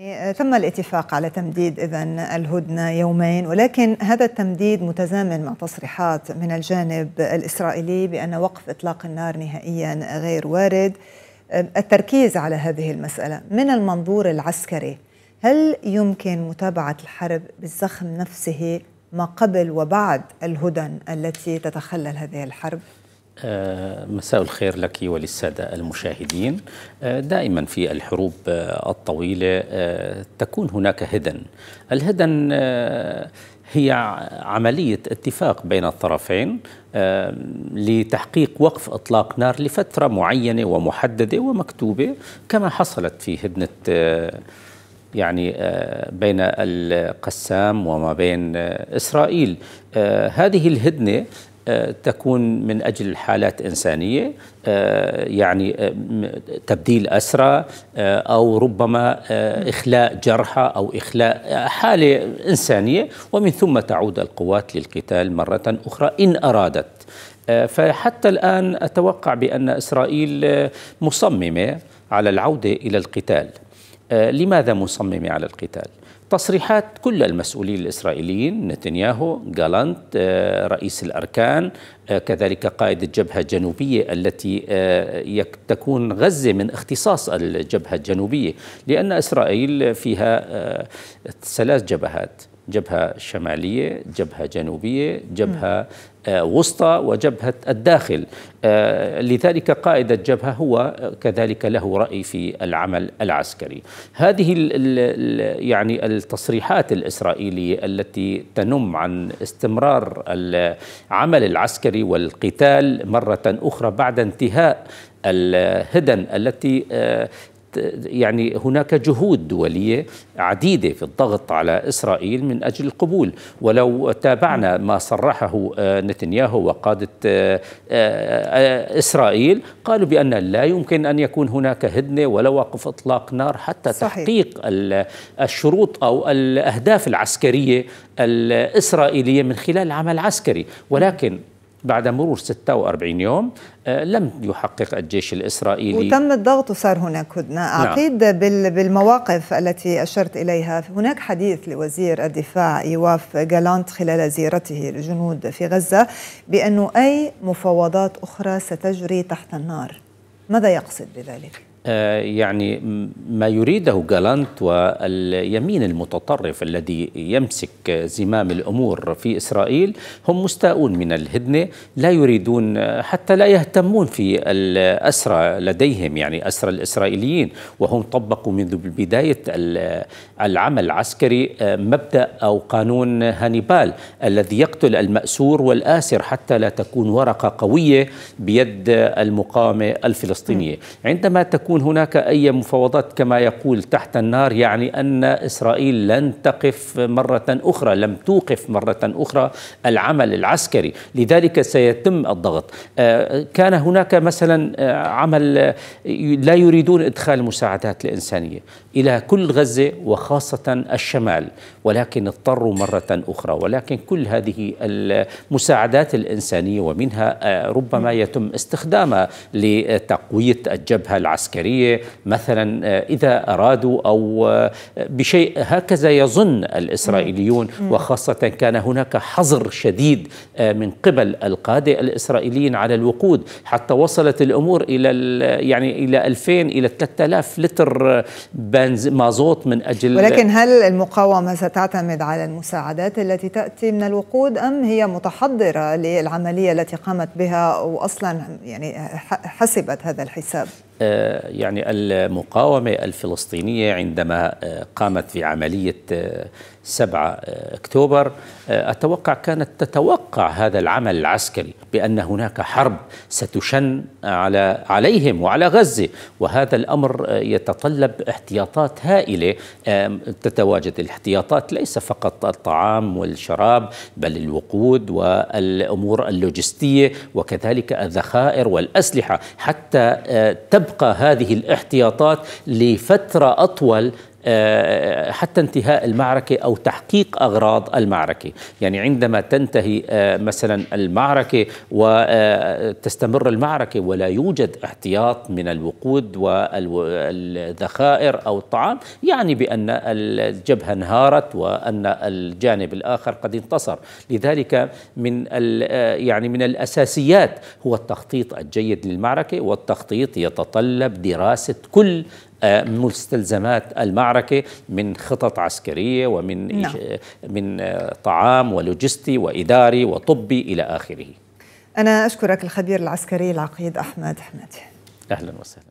تم يعني، آه، الاتفاق على تمديد اذا الهدنه يومين ولكن هذا التمديد متزامن مع تصريحات من الجانب الاسرائيلي بان وقف اطلاق النار نهائيا غير وارد آه، التركيز على هذه المساله من المنظور العسكري هل يمكن متابعه الحرب بالزخم نفسه ما قبل وبعد الهدن التي تتخلل هذه الحرب؟ آه، مساء الخير لك وللسادة المشاهدين آه، دائما في الحروب آه، الطويلة تكون هناك هدن الهدن هي عملية اتفاق بين الطرفين لتحقيق وقف إطلاق نار لفترة معينة ومحددة ومكتوبة كما حصلت في هدنة يعني بين القسام وما بين إسرائيل هذه الهدنة آه، تكون من اجل حالات انسانيه آه، يعني آه، تبديل اسرى او ربما اخلاء جرحى او اخلاء حاله انسانيه ومن ثم تعود القوات للقتال مره اخرى ان ارادت فحتى الان اتوقع بان اسرائيل مصممه على العوده الى القتال آه، لماذا مصممة على القتال؟ تصريحات كل المسؤولين الإسرائيليين نتنياهو غالانت آه، رئيس الأركان آه، كذلك قائد الجبهة الجنوبية التي تكون غزة من اختصاص الجبهة الجنوبية لأن إسرائيل فيها ثلاث جبهات جبهة شمالية جبهة جنوبية جبهة آه، وسطى وجبهة الداخل آه، لذلك قائد الجبهة هو كذلك له رأي في العمل العسكري هذه ال ال يعني التصريحات الإسرائيلية التي تنم عن استمرار العمل العسكري والقتال مرة أخرى بعد انتهاء الهدن التي آه، يعني هناك جهود دولية عديدة في الضغط على إسرائيل من أجل القبول ولو تابعنا ما صرحه آه، نتنياهو وقادة آه، آه، إسرائيل قالوا بأن لا يمكن أن يكون هناك هدنة ولا وقف إطلاق نار حتى صحيح. تحقيق الشروط أو الأهداف العسكرية الإسرائيلية من خلال عمل عسكري ولكن بعد مرور 46 يوم آه، لم يحقق الجيش الإسرائيلي وتم الضغط وصار هناك هدنة نعم. أعقيد نعم. بالمواقف التي أشرت إليها هناك حديث لوزير الدفاع يواف جالانت خلال زيارته للجنود في غزة بأنه أي مفاوضات أخرى ستجري تحت النار ماذا يقصد بذلك؟ آه، يعني ما يريده جالانت واليمين المتطرف الذي يمسك زمام الامور في اسرائيل هم مستاءون من الهدنه لا يريدون حتى لا يهتمون في الاسرى لديهم يعني اسرى الاسرائيليين وهم طبقوا منذ بدايه العمل العسكري آه، مبدا او قانون هانيبال الذي يقتل الماسور والاسر حتى لا تكون ورقه قويه بيد المقاومه الفلسطينيه عندما تكون تكون هناك أي مفاوضات كما يقول تحت النار يعني أن إسرائيل لن تقف مرة أخرى لم توقف مرة أخرى العمل العسكري لذلك سيتم الضغط آه، كان هناك مثلا آه، عمل آه، لا يريدون إدخال مساعدات الإنسانية إلى كل غزة وخاصة الشمال ولكن اضطروا مرة أخرى ولكن كل هذه المساعدات الإنسانية ومنها ربما يتم استخدامها لتقوية الجبهة العسكرية العسكرية مثلا آه، إذا أرادوا أو آه، بشيء هكذا يظن الإسرائيليون وخاصة كان هناك حظر شديد آه، من قبل القادة الإسرائيليين على الوقود حتى وصلت الأمور إلى يعني إلى 2000 إلى 3000 لتر بنز مازوت من أجل ولكن هل المقاومة ستعتمد على المساعدات التي تأتي من الوقود أم هي متحضرة للعملية التي قامت بها وأصلا يعني حسبت هذا الحساب آه، يعني المقاومة الفلسطينية عندما آه، قامت في عملية آه، 7 اكتوبر آه، اتوقع كانت تتوقع هذا العمل العسكري بان هناك حرب ستشن على عليهم وعلى غزه وهذا الامر آه، يتطلب احتياطات هائله تتواجد الاحتياطات ليس فقط الطعام والشراب بل الوقود والامور اللوجستيه وكذلك الذخائر والاسلحه حتى آه، تبقى هذه الاحتياطات لفتره اطول آه، حتى انتهاء المعركة أو تحقيق أغراض المعركة يعني عندما تنتهي آه، مثلا المعركة وتستمر آه، المعركة ولا يوجد احتياط من الوقود والذخائر أو الطعام يعني بأن الجبهة انهارت وأن الجانب الآخر قد انتصر لذلك من يعني من الأساسيات هو التخطيط الجيد للمعركة والتخطيط يتطلب دراسة كل مستلزمات المعركه من خطط عسكريه ومن نعم. من آه، طعام ولوجستي واداري وطبي الى اخره. انا اشكرك الخبير العسكري العقيد احمد احمد. اهلا وسهلا.